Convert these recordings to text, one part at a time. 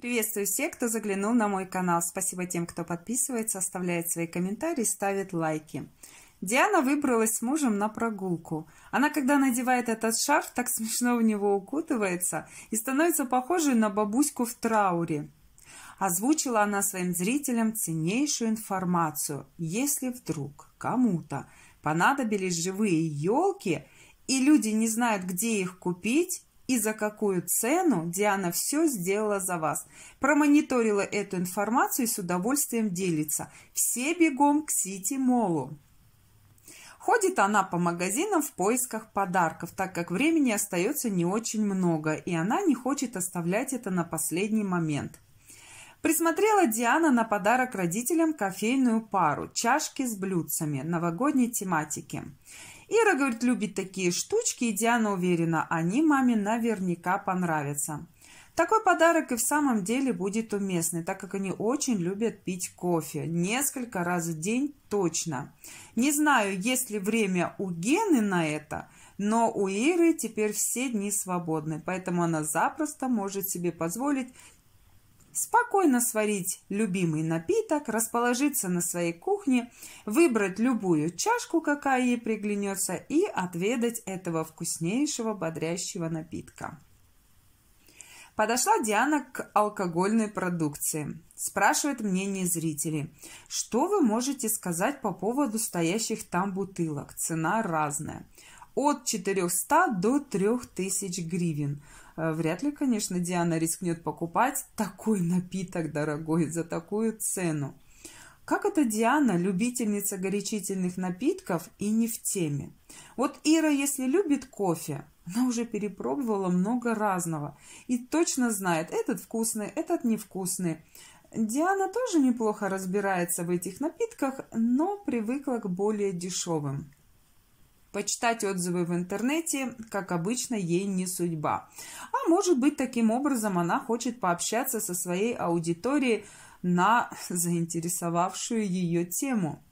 Приветствую всех, кто заглянул на мой канал. Спасибо тем, кто подписывается, оставляет свои комментарии, ставит лайки. Диана выбралась с мужем на прогулку. Она, когда надевает этот шарф, так смешно в него укутывается и становится похожей на бабуську в трауре. Озвучила она своим зрителям ценнейшую информацию. Если вдруг кому-то понадобились живые елки, и люди не знают, где их купить, и за какую цену Диана все сделала за вас. Промониторила эту информацию и с удовольствием делится. Все бегом к Сити Молу. Ходит она по магазинам в поисках подарков, так как времени остается не очень много, и она не хочет оставлять это на последний момент. Присмотрела Диана на подарок родителям кофейную пару – чашки с блюдцами новогодней тематики. Ира, говорит, любит такие штучки, и Диана уверена, они маме наверняка понравятся. Такой подарок и в самом деле будет уместный, так как они очень любят пить кофе. Несколько раз в день точно. Не знаю, есть ли время у Гены на это, но у Иры теперь все дни свободны, поэтому она запросто может себе позволить спокойно сварить любимый напиток, расположиться на своей кухне, выбрать любую чашку, какая ей приглянется, и отведать этого вкуснейшего бодрящего напитка. Подошла Диана к алкогольной продукции. Спрашивает мнение зрителей. Что вы можете сказать по поводу стоящих там бутылок? Цена разная. От 400 до 3000 гривен. Э, вряд ли, конечно, Диана рискнет покупать такой напиток дорогой за такую цену. Как это Диана, любительница горячительных напитков и не в теме? Вот Ира, если любит кофе, она уже перепробовала много разного и точно знает, этот вкусный, этот невкусный. Диана тоже неплохо разбирается в этих напитках, но привыкла к более дешевым. Почитать отзывы в интернете, как обычно, ей не судьба. А может быть, таким образом она хочет пообщаться со своей аудиторией на заинтересовавшую ее тему.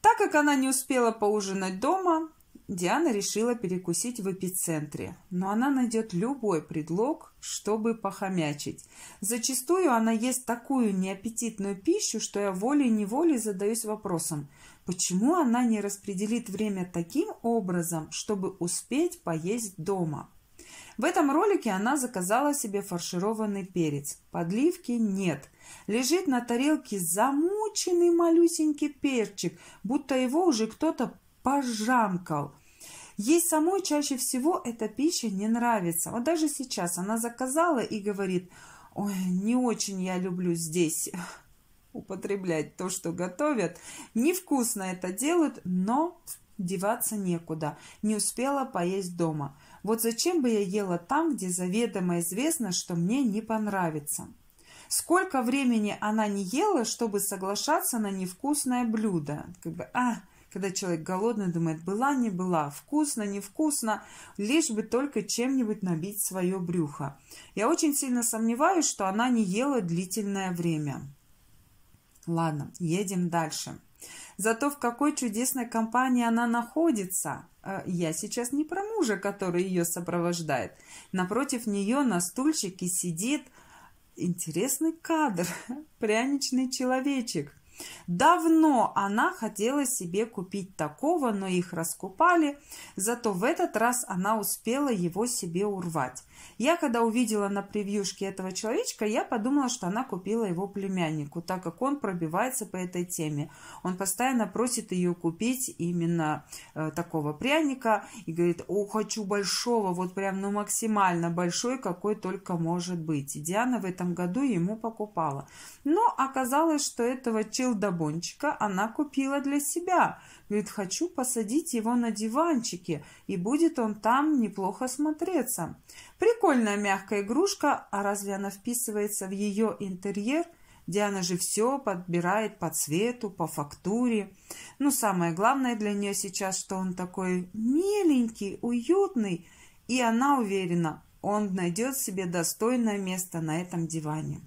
Так как она не успела поужинать дома, Диана решила перекусить в эпицентре, но она найдет любой предлог, чтобы похомячить. Зачастую она ест такую неаппетитную пищу, что я волей-неволей задаюсь вопросом – Почему она не распределит время таким образом, чтобы успеть поесть дома? В этом ролике она заказала себе фаршированный перец. Подливки нет. Лежит на тарелке замученный малюсенький перчик, будто его уже кто-то пожамкал. Ей самой чаще всего эта пища не нравится. Вот даже сейчас она заказала и говорит, ой, не очень я люблю здесь употреблять то, что готовят. Невкусно это делают, но деваться некуда. Не успела поесть дома. Вот зачем бы я ела там, где заведомо известно, что мне не понравится? Сколько времени она не ела, чтобы соглашаться на невкусное блюдо? Как бы, а, когда человек голодный, думает, была, не была, вкусно, невкусно, лишь бы только чем-нибудь набить свое брюхо. Я очень сильно сомневаюсь, что она не ела длительное время. Ладно, едем дальше. Зато в какой чудесной компании она находится. Э, я сейчас не про мужа, который ее сопровождает. Напротив нее на стульчике сидит интересный кадр, пряничный человечек – Давно она хотела себе купить такого, но их раскупали, зато в этот раз она успела его себе урвать. Я, когда увидела на превьюшке этого человечка, я подумала, что она купила его племяннику, так как он пробивается по этой теме. Он постоянно просит ее купить именно э, такого пряника и говорит, о, хочу большого, вот прям, ну, максимально большой, какой только может быть. И Диана в этом году ему покупала. Но оказалось, что этого человека дотащил до бончика, она купила для себя. Говорит, хочу посадить его на диванчике, и будет он там неплохо смотреться. Прикольная мягкая игрушка, а разве она вписывается в ее интерьер? Диана же все подбирает по цвету, по фактуре. Но ну, самое главное для нее сейчас, что он такой миленький, уютный. И она уверена, он найдет себе достойное место на этом диване.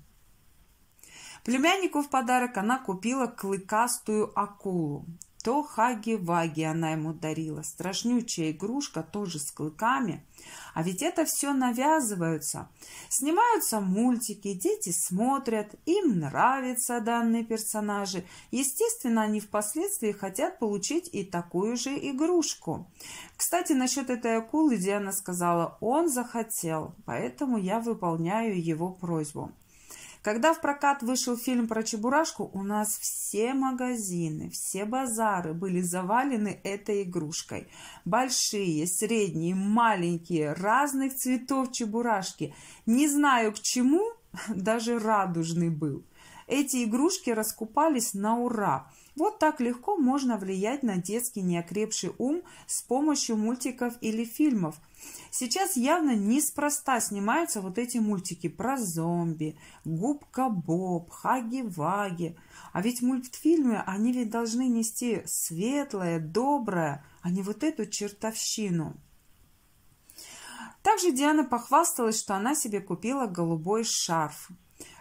Племяннику в подарок она купила клыкастую акулу. То хаги-ваги она ему дарила, страшнючая игрушка тоже с клыками. А ведь это все навязываются. Снимаются мультики, дети смотрят, им нравятся данные персонажи. Естественно, они впоследствии хотят получить и такую же игрушку. Кстати, насчет этой акулы Диана сказала, он захотел, поэтому я выполняю его просьбу. Когда в прокат вышел фильм про Чебурашку, у нас все магазины, все базары были завалены этой игрушкой. Большие, средние, маленькие, разных цветов Чебурашки. Не знаю к чему, даже радужный был. Эти игрушки раскупались на ура. Вот так легко можно влиять на детский неокрепший ум с помощью мультиков или фильмов. Сейчас явно неспроста снимаются вот эти мультики про зомби, губка Боб, Хаги-Ваги. А ведь мультфильмы, они ведь должны нести светлое, доброе, а не вот эту чертовщину. Также Диана похвасталась, что она себе купила голубой шарф.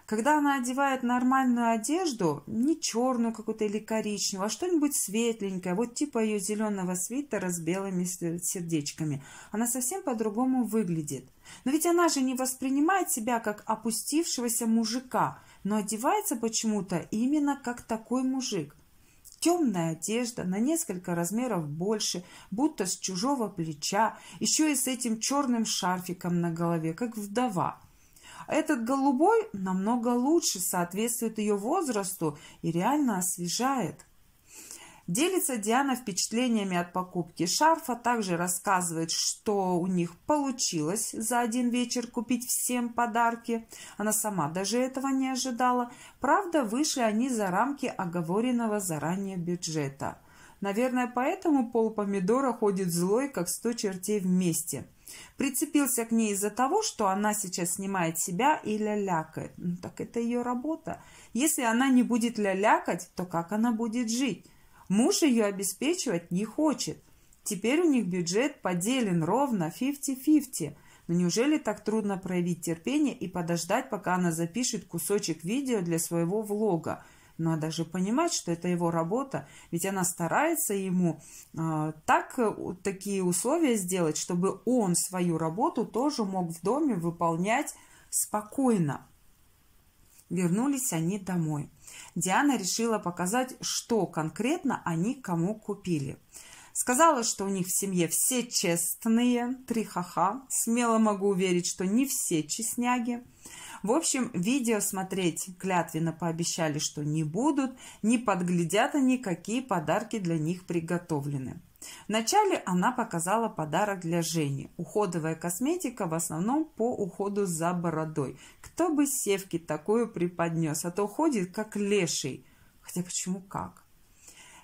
Когда она одевает нормальную одежду, не черную какую-то или коричневую, а что-нибудь светленькое, вот типа ее зеленого свитера с белыми э, сердечками, она совсем по-другому выглядит. Но ведь она же не воспринимает себя как опустившегося мужика, но одевается почему-то именно как такой мужик. Темная одежда на несколько размеров больше, будто с чужого плеча, еще и с этим черным шарфиком на голове, как вдова – этот голубой намного лучше соответствует ее возрасту и реально освежает. Делится Диана впечатлениями от покупки шарфа, также рассказывает, что у них получилось за один вечер купить всем подарки. Она сама даже этого не ожидала. Правда, вышли они за рамки оговоренного заранее бюджета. Наверное, поэтому пол помидора ходит злой, как сто чертей вместе – Прицепился к ней из-за того, что она сейчас снимает себя и лялякает. Ну, так это ее работа. Если она не будет лялякать, то как она будет жить? Муж ее обеспечивать не хочет. Теперь у них бюджет поделен ровно 50-50. Но неужели так трудно проявить терпение и подождать, пока она запишет кусочек видео для своего влога – надо ну, даже понимать, что это его работа, ведь она старается ему а, так, э, такие условия сделать, чтобы он свою работу тоже мог в доме выполнять спокойно. Вернулись они домой. Диана решила показать, что конкретно они кому купили. Сказала, что у них в семье все честные, три ха-ха. Смело могу уверить, что не все честняги. В общем, видео смотреть клятвенно пообещали, что не будут, не подглядят они, какие подарки для них приготовлены. Вначале она показала подарок для Жени. Уходовая косметика в основном по уходу за бородой. Кто бы севки такую преподнес, а то уходит как леший. Хотя почему как?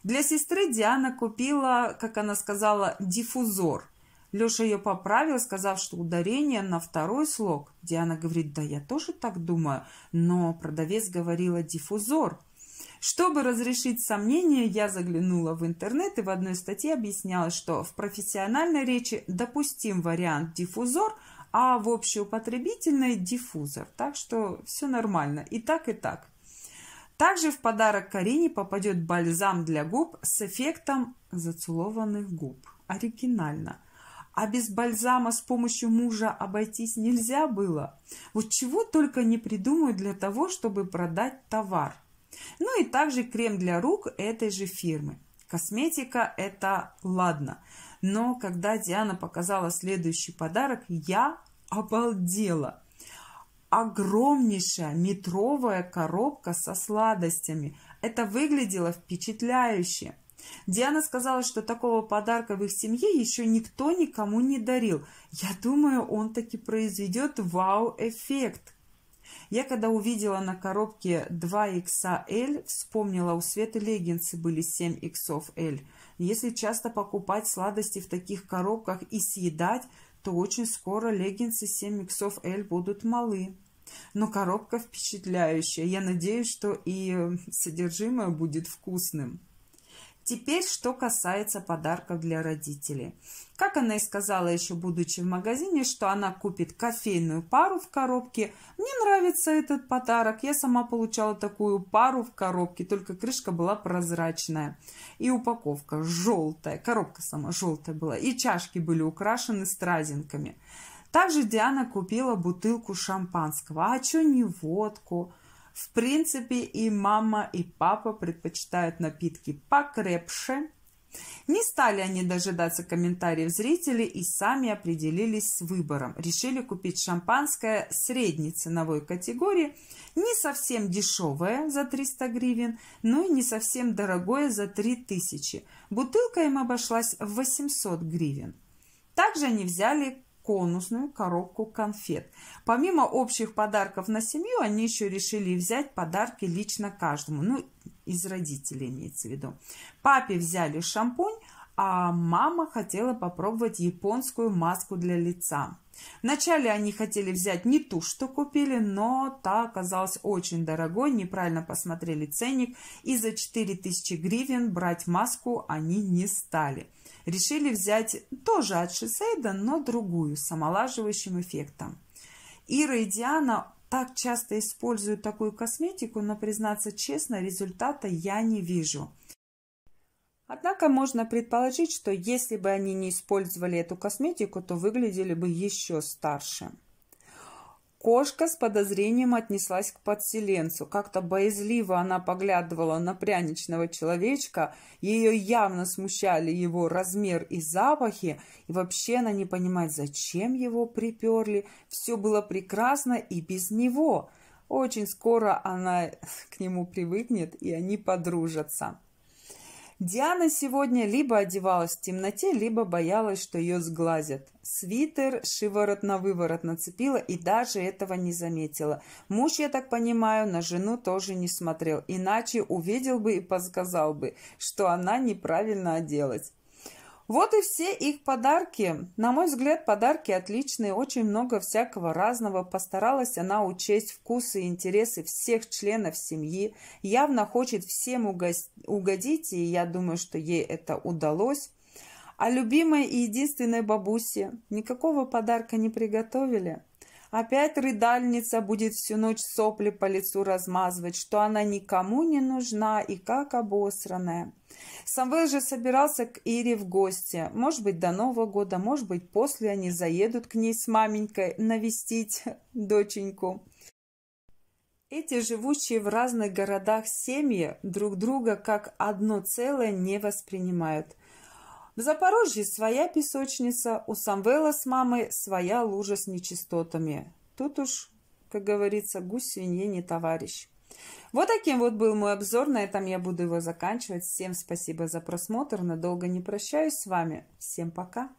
Для сестры Диана купила, как она сказала, диффузор. Леша ее поправил, сказав, что ударение на второй слог. Диана говорит, да я тоже так думаю, но продавец говорила диффузор. Чтобы разрешить сомнения, я заглянула в интернет и в одной статье объяснялось, что в профессиональной речи допустим вариант диффузор, а в общеупотребительной диффузор. Так что все нормально. И так, и так. Также в подарок Карине попадет бальзам для губ с эффектом зацелованных губ. Оригинально – а без бальзама с помощью мужа обойтись нельзя было. Вот чего только не придумают для того, чтобы продать товар. Ну и также крем для рук этой же фирмы. Косметика – это ладно. Но когда Диана показала следующий подарок, я обалдела. Огромнейшая метровая коробка со сладостями. Это выглядело впечатляюще. Диана сказала, что такого подарка в их семье еще никто никому не дарил. Я думаю, он таки произведет вау-эффект. Я когда увидела на коробке 2XL, вспомнила, у Светы леггинсы были 7 иксов L. Если часто покупать сладости в таких коробках и съедать, то очень скоро леггинсы 7 иксов L будут малы. Но коробка впечатляющая. Я надеюсь, что и содержимое будет вкусным. Теперь, что касается подарков для родителей. Как она и сказала еще, будучи в магазине, что она купит кофейную пару в коробке. Мне нравится этот подарок. Я сама получала такую пару в коробке, только крышка была прозрачная. И упаковка желтая, коробка сама желтая была. И чашки были украшены стразинками. Также Диана купила бутылку шампанского. А что не водку? В принципе, и мама, и папа предпочитают напитки покрепше. Не стали они дожидаться комментариев зрителей и сами определились с выбором. Решили купить шампанское средней ценовой категории, не совсем дешевое за 300 гривен, но и не совсем дорогое за 3000. Бутылка им обошлась в 800 гривен. Также они взяли конусную коробку конфет. Помимо общих подарков на семью, они еще решили взять подарки лично каждому. Ну, из родителей имеется в виду. Папе взяли шампунь, а мама хотела попробовать японскую маску для лица. Вначале они хотели взять не ту, что купили, но та оказалась очень дорогой, неправильно посмотрели ценник, и за 4000 гривен брать маску они не стали – решили взять тоже от Шисейда, но другую, с омолаживающим эффектом. Ира и Диана так часто используют такую косметику, но, признаться честно, результата я не вижу. Однако можно предположить, что если бы они не использовали эту косметику, то выглядели бы еще старше. Кошка с подозрением отнеслась к подселенцу. Как-то боязливо она поглядывала на пряничного человечка. Ее явно смущали его размер и запахи. И вообще она не понимает, зачем его приперли. Все было прекрасно и без него. Очень скоро она к нему привыкнет, и они подружатся. Диана сегодня либо одевалась в темноте, либо боялась, что ее сглазят. Свитер шиворот на выворот нацепила и даже этого не заметила. Муж, я так понимаю, на жену тоже не смотрел, иначе увидел бы и подсказал бы, что она неправильно оделась. Вот и все их подарки. На мой взгляд, подарки отличные, очень много всякого разного. Постаралась она учесть вкусы и интересы всех членов семьи. Явно хочет всем угодить, и я думаю, что ей это удалось. А любимой и единственной бабусе никакого подарка не приготовили. Опять рыдальница будет всю ночь сопли по лицу размазывать, что она никому не нужна и как обосранная. Самвел же собирался к Ире в гости. Может быть, до Нового года, может быть, после они заедут к ней с маменькой навестить доченьку. Эти живущие в разных городах семьи друг друга как одно целое не воспринимают – в Запорожье своя песочница, у Самвела с мамой своя лужа с нечистотами. Тут уж, как говорится, гусь свинье не товарищ. Вот таким вот был мой обзор. На этом я буду его заканчивать. Всем спасибо за просмотр. Надолго не прощаюсь с вами. Всем пока.